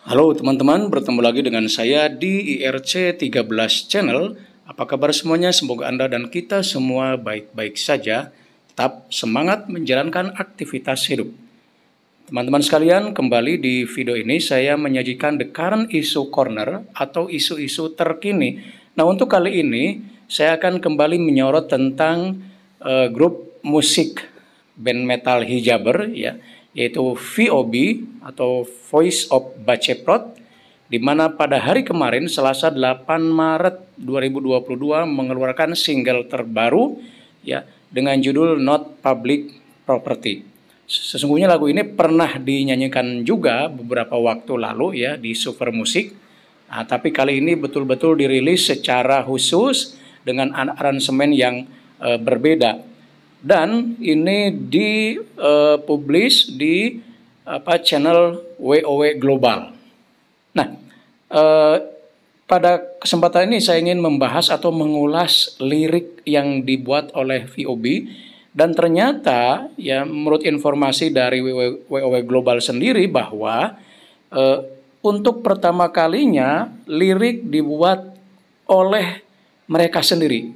Halo teman-teman, bertemu lagi dengan saya di IRC 13 Channel. Apa kabar semuanya? Semoga Anda dan kita semua baik-baik saja. Tetap semangat menjalankan aktivitas hidup. Teman-teman sekalian, kembali di video ini saya menyajikan The Current Issue Corner atau isu-isu terkini. Nah, untuk kali ini saya akan kembali menyorot tentang uh, grup musik band metal Hijaber ya yaitu VOB atau Voice of Baceprot di mana pada hari kemarin Selasa 8 Maret 2022 mengeluarkan single terbaru ya dengan judul Not Public Property. Sesungguhnya lagu ini pernah dinyanyikan juga beberapa waktu lalu ya di Super Musik. Nah, tapi kali ini betul-betul dirilis secara khusus dengan aransemen yang e, berbeda dan ini dipublish eh, di apa channel WOW Global. Nah, uh, pada kesempatan ini saya ingin membahas atau mengulas lirik yang dibuat oleh VOB dan ternyata ya menurut informasi dari WOW Global sendiri bahwa eh, untuk pertama kalinya lirik dibuat oleh mereka sendiri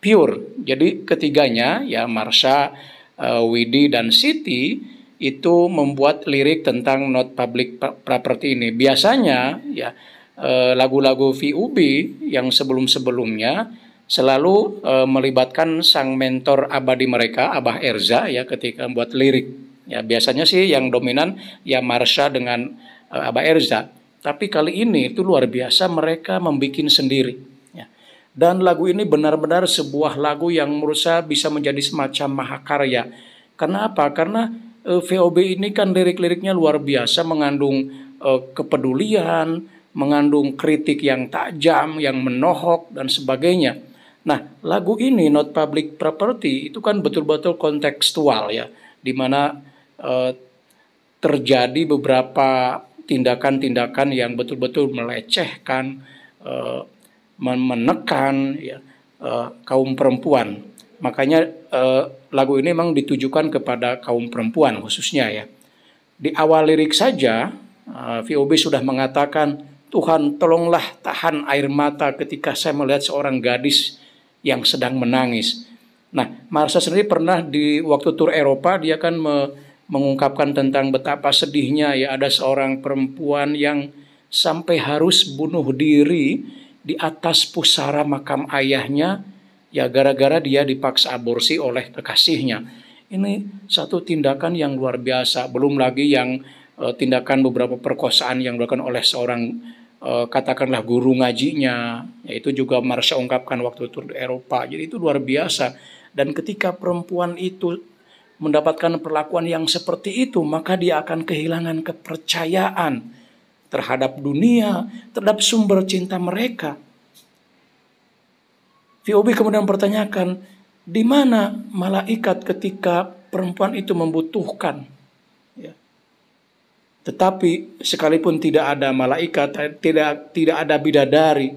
pure. Jadi ketiganya ya Marsha, uh, Widi dan Siti itu membuat lirik tentang not public property ini. Biasanya ya uh, lagu-lagu VUB yang sebelum-sebelumnya selalu uh, melibatkan sang mentor abadi mereka Abah Erza ya ketika membuat lirik. Ya biasanya sih yang dominan ya Marsha dengan uh, Abah Erza. Tapi kali ini itu luar biasa mereka membuat sendiri dan lagu ini benar-benar sebuah lagu yang menurut saya bisa menjadi semacam mahakarya. Kenapa? Karena e, VOB ini kan lirik-liriknya luar biasa, mengandung e, kepedulian, mengandung kritik yang tajam, yang menohok, dan sebagainya. Nah, lagu ini, Not Public Property, itu kan betul-betul kontekstual ya, di mana e, terjadi beberapa tindakan-tindakan yang betul-betul melecehkan, e, menekan ya, uh, kaum perempuan. Makanya uh, lagu ini memang ditujukan kepada kaum perempuan khususnya ya. Di awal lirik saja uh, eh, VOB sudah mengatakan Tuhan tolonglah tahan air mata ketika saya melihat seorang gadis yang sedang menangis. Nah, marsha sendiri pernah di waktu tur Eropa dia kan me mengungkapkan tentang betapa sedihnya ya ada seorang perempuan yang sampai harus bunuh diri di atas pusara makam ayahnya ya gara-gara dia dipaksa aborsi oleh kekasihnya. Ini satu tindakan yang luar biasa, belum lagi yang e, tindakan beberapa perkosaan yang dilakukan oleh seorang e, katakanlah guru ngajinya, yaitu juga Marsha ungkapkan waktu tur Eropa. Jadi itu luar biasa. Dan ketika perempuan itu mendapatkan perlakuan yang seperti itu, maka dia akan kehilangan kepercayaan terhadap dunia, terhadap sumber cinta mereka. VOB kemudian mempertanyakan, di mana malaikat ketika perempuan itu membutuhkan? Ya. Tetapi sekalipun tidak ada malaikat, tidak tidak ada bidadari,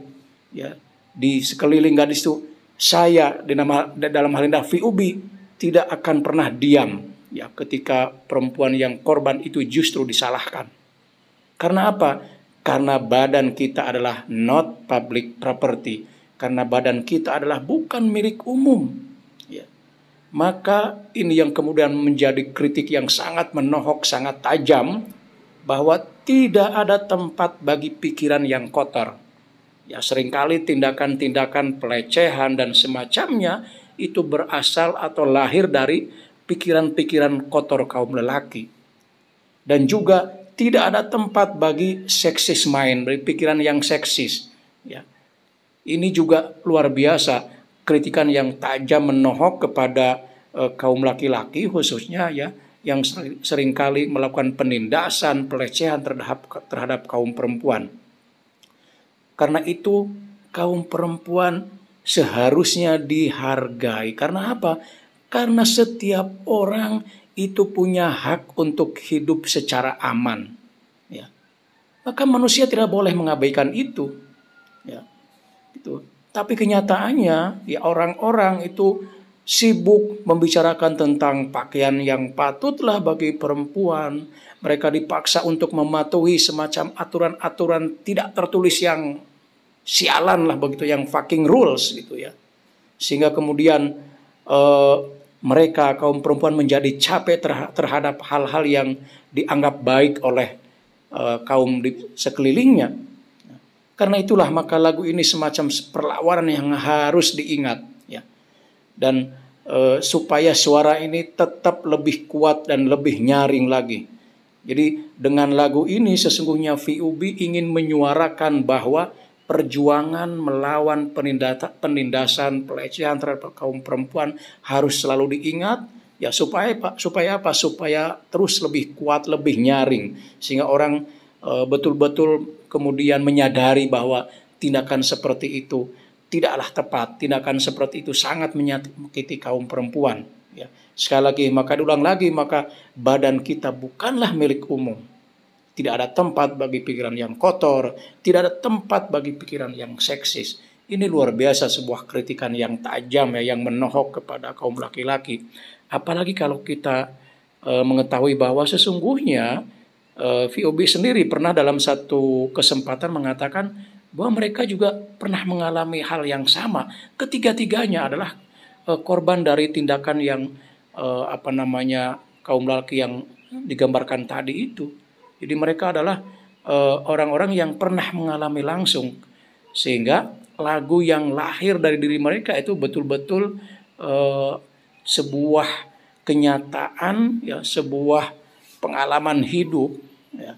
ya di sekeliling gadis itu, saya di nama, dalam hal ini VOB tidak akan pernah diam ya ketika perempuan yang korban itu justru disalahkan. Karena apa? Karena badan kita adalah not public property. Karena badan kita adalah bukan milik umum. Ya. Maka ini yang kemudian menjadi kritik yang sangat menohok, sangat tajam. Bahwa tidak ada tempat bagi pikiran yang kotor. Ya seringkali tindakan-tindakan pelecehan dan semacamnya itu berasal atau lahir dari pikiran-pikiran kotor kaum lelaki. Dan juga tidak ada tempat bagi seksis main, bagi pikiran yang seksis. Ya. Ini juga luar biasa kritikan yang tajam menohok kepada eh, kaum laki-laki khususnya ya yang seringkali melakukan penindasan, pelecehan terhadap terhadap kaum perempuan. Karena itu kaum perempuan seharusnya dihargai. Karena apa? Karena setiap orang itu punya hak untuk hidup secara aman. Ya. Maka manusia tidak boleh mengabaikan itu. Ya. Itu. Tapi kenyataannya ya orang-orang itu sibuk membicarakan tentang pakaian yang patutlah bagi perempuan. Mereka dipaksa untuk mematuhi semacam aturan-aturan tidak tertulis yang sialan lah begitu yang fucking rules gitu ya. Sehingga kemudian eh, mereka kaum perempuan menjadi capek terhadap hal-hal yang dianggap baik oleh eh, kaum di sekelilingnya. Karena itulah maka lagu ini semacam perlawanan yang harus diingat ya. Dan eh, supaya suara ini tetap lebih kuat dan lebih nyaring lagi. Jadi dengan lagu ini sesungguhnya VUB ingin menyuarakan bahwa perjuangan melawan penindasan, pelecehan terhadap kaum perempuan harus selalu diingat ya supaya Pak supaya apa supaya terus lebih kuat, lebih nyaring sehingga orang eh, betul-betul kemudian menyadari bahwa tindakan seperti itu tidaklah tepat, tindakan seperti itu sangat menyakiti kaum perempuan ya. Sekali lagi maka diulang lagi maka badan kita bukanlah milik umum tidak ada tempat bagi pikiran yang kotor, tidak ada tempat bagi pikiran yang seksis. Ini luar biasa sebuah kritikan yang tajam ya, yang menohok kepada kaum laki-laki. Apalagi kalau kita e, mengetahui bahwa sesungguhnya e, eh, VOB sendiri pernah dalam satu kesempatan mengatakan bahwa mereka juga pernah mengalami hal yang sama. Ketiga-tiganya adalah e, korban dari tindakan yang e, apa namanya kaum laki yang digambarkan tadi itu. Jadi mereka adalah eh, orang-orang uh, yang pernah mengalami langsung sehingga lagu yang lahir dari diri mereka itu betul-betul uh, sebuah kenyataan ya sebuah pengalaman hidup ya.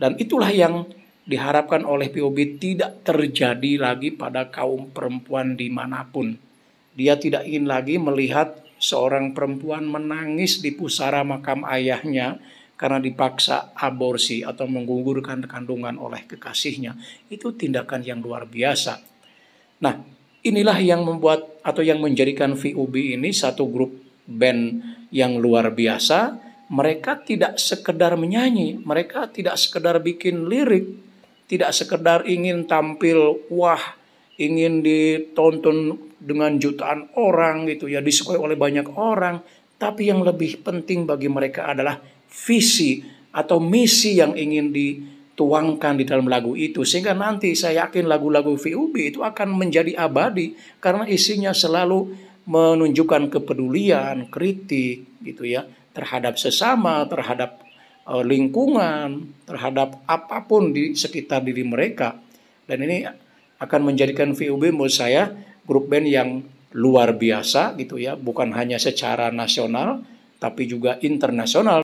dan itulah yang diharapkan oleh POB tidak terjadi lagi pada kaum perempuan dimanapun dia tidak ingin lagi melihat seorang perempuan menangis di pusara makam ayahnya karena dipaksa aborsi atau menggugurkan kandungan oleh kekasihnya itu tindakan yang luar biasa. Nah, inilah yang membuat atau yang menjadikan VUB ini satu grup band yang luar biasa. Mereka tidak sekedar menyanyi, mereka tidak sekedar bikin lirik, tidak sekedar ingin tampil wah, ingin ditonton dengan jutaan orang gitu ya, disukai oleh banyak orang, tapi yang lebih penting bagi mereka adalah visi atau misi yang ingin dituangkan di dalam lagu itu sehingga nanti saya yakin lagu-lagu VUB itu akan menjadi abadi karena isinya selalu menunjukkan kepedulian, kritik gitu ya terhadap sesama, terhadap eh, lingkungan, terhadap apapun di sekitar diri mereka. Dan ini akan menjadikan VUB menurut saya grup band yang luar biasa gitu ya, bukan hanya secara nasional tapi juga internasional.